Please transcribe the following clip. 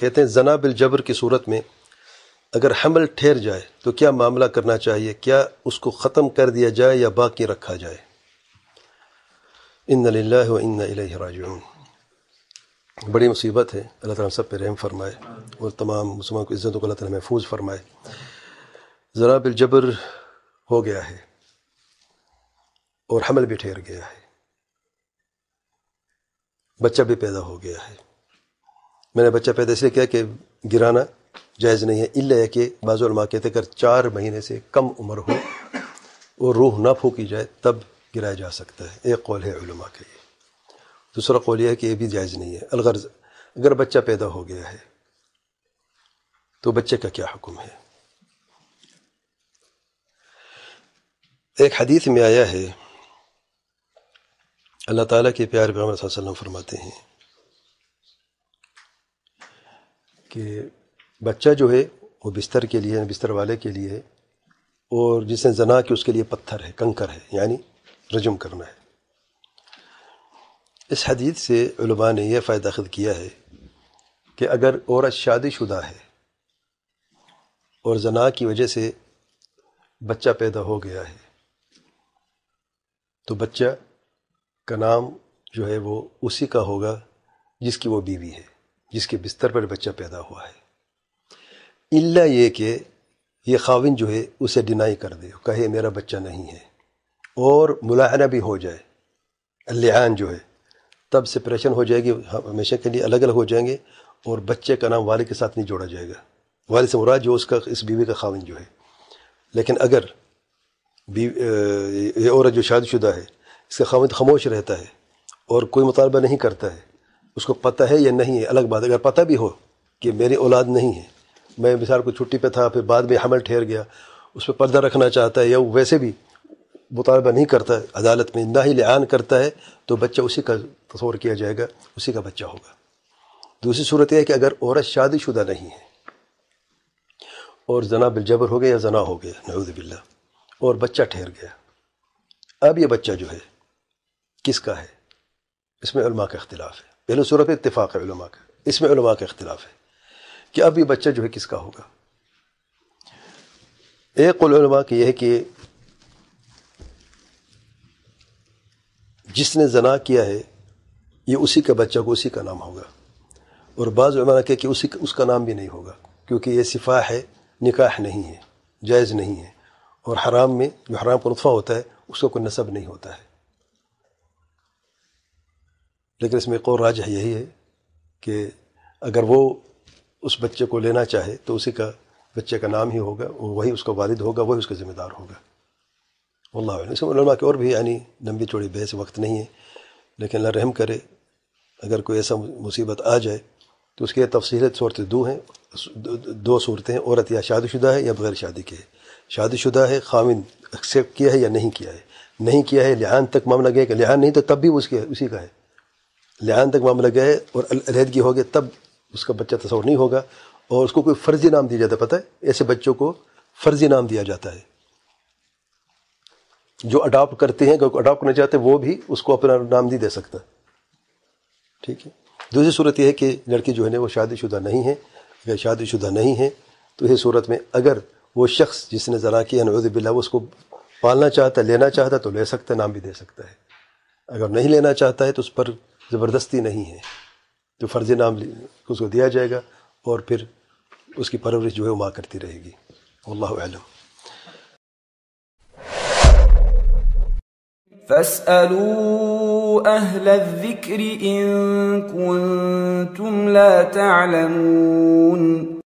कहते हैं जना बिल जबर की सूरत में अगर हमल ठहर जाए तो क्या मामला करना चाहिए क्या उसको ख़त्म कर दिया जाए या बाकी रखा जाए इन लाला बड़ी मुसीबत है अल्लाह ताला पर रहम फरमाए और तमाम मुसलमान को इज़्ज़त को अल्लाह ताला महफूज फरमाए ज़रा बिलजबर हो गया है और हमल भी ठहर गया है बच्चा भी पैदा हो गया है मैंने बच्चा पैदा इसलिए किया कि गिराना जायज़ नहीं है इल्ला है कि बाज़ुलमा कहते अगर चार महीने से कम उम्र हो और रूह ना फूकी जाए तब गिराया जा सकता है एक कौल है उलमा का ये दूसरा कौल यह है कि ये भी जायज़ नहीं है अलगर्ज अगर बच्चा पैदा हो गया है तो बच्चे का क्या हुक्म है एक हदीस में आया है अल्लाह ताला के प्यार पैगम्बर वसल्लम फरमाते हैं कि बच्चा जो है वो बिस्तर के लिए बिस्तर वाले के लिए और जिसने जना कि उसके लिए पत्थर है कंकर है यानी रजम करना है इस हदीत से उलमा ने यह फ़ायदा खद किया है कि अगर औरत शादीशुदा है और जना की वजह से बच्चा पैदा हो गया है तो बच्चा का नाम जो है वो उसी का होगा जिसकी वो बीवी है जिसके बिस्तर पर बच्चा पैदा हुआ है इल्ला ये कि ये खाविन जो है उसे डिनाई कर दे कहे मेरा बच्चा नहीं है और मुलाहना भी हो जाए लियान जो है तब सेपरेशन हो जाएगी हमेशा के लिए अलग अलग हो जाएंगे और बच्चे का नाम वाले के साथ नहीं जोड़ा जाएगा वाले से मुराद जो उसका इस बीवी का खाविन जो है लेकिन अगर बीवी ये औरत जो शादीशुदा है इसका खाविन तो खामोश रहता है और कोई मुतालबा नहीं करता है उसको पता है या नहीं है अलग बात अगर पता भी हो कि मेरी औलाद नहीं है मैं मिसाल को छुट्टी पे था फिर बाद में हमल ठहर गया उस पर पर्दा रखना चाहता है या वो वैसे भी मुतालबा नहीं करता है अदालत में ना ही लेन करता है तो बच्चा उसी का तस्वर किया जाएगा उसी का बच्चा होगा दूसरी सूरत यह है कि अगर औरत शादीशुदा नहीं है और जना बिलजबर हो गया या जना हो गया नवदबिल्ला और बच्चा ठहर गया अब ये बच्चा जो है किसका है इसमें का अख्तिलाफ़ है पहले सूरत इतफाक़ है उलमा का इसमें उलमा का इख्तलाफ है कि अब ये बच्चा जो है किसका होगा एक उलमा की यह है कि जिसने जना किया है ये उसी का बच्चा को उसी का नाम होगा और बाज़ उलमा कि उसी उसका नाम भी नहीं होगा क्योंकि ये सिफा है निकाह नहीं है जायज़ नहीं है और हराम में जो हराम पुरफा होता है उसका कोई नसब नहीं होता है लेकिन इसमें एक और राज यही है कि अगर वो उस बच्चे को लेना चाहे तो उसी का बच्चे का नाम ही होगा वही उसका वालिद होगा वही उसका ज़िम्मेदार होगा वल्ला इसमें की और भी यानी लंबी चौड़ी बहस वक्त नहीं है लेकिन अल्लाह रहम करे अगर कोई ऐसा मुसीबत आ जाए तो उसके तफसील सूरतें दो हैं दो सूरतें हैं औरत या शादीशुदा है या बगैर शादी के है शादीशुदा है खामिन एक्सेप्ट किया है या नहीं किया है नहीं किया है लिहान तक मामला गया कि लिहान नहीं तो तब भी उसके उसी का है लहान तक मामला गए और अलहदगी हो गए तब उसका बच्चा तस्वर नहीं होगा और उसको कोई फर्जी नाम दिया जाता है पता है ऐसे बच्चों को फर्जी नाम दिया जाता है जो अडॉप्ट करते हैं अडॉप्ट करना चाहते हैं वो भी उसको अपना नाम नहीं दे सकता ठीक है दूसरी सूरत यह है कि लड़की जो है ना वो शादीशुदा नहीं है अगर शादीशुदा नहीं है तो इस सूरत में अगर वो शख्स जिसने ज़रा किया बिल्ला उसको पालना चाहता है लेना चाहता है तो ले सकता है नाम भी दे सकता है अगर नहीं लेना चाहता है तो उस पर ज़बरदस्ती नहीं है तो फ़र्ज नाम उसको दिया जाएगा और फिर उसकी परवरिश जो है वो माँ करती रहेगी अल्लाह فاسألوا أهل الذكر إن كنتم لا تعلمون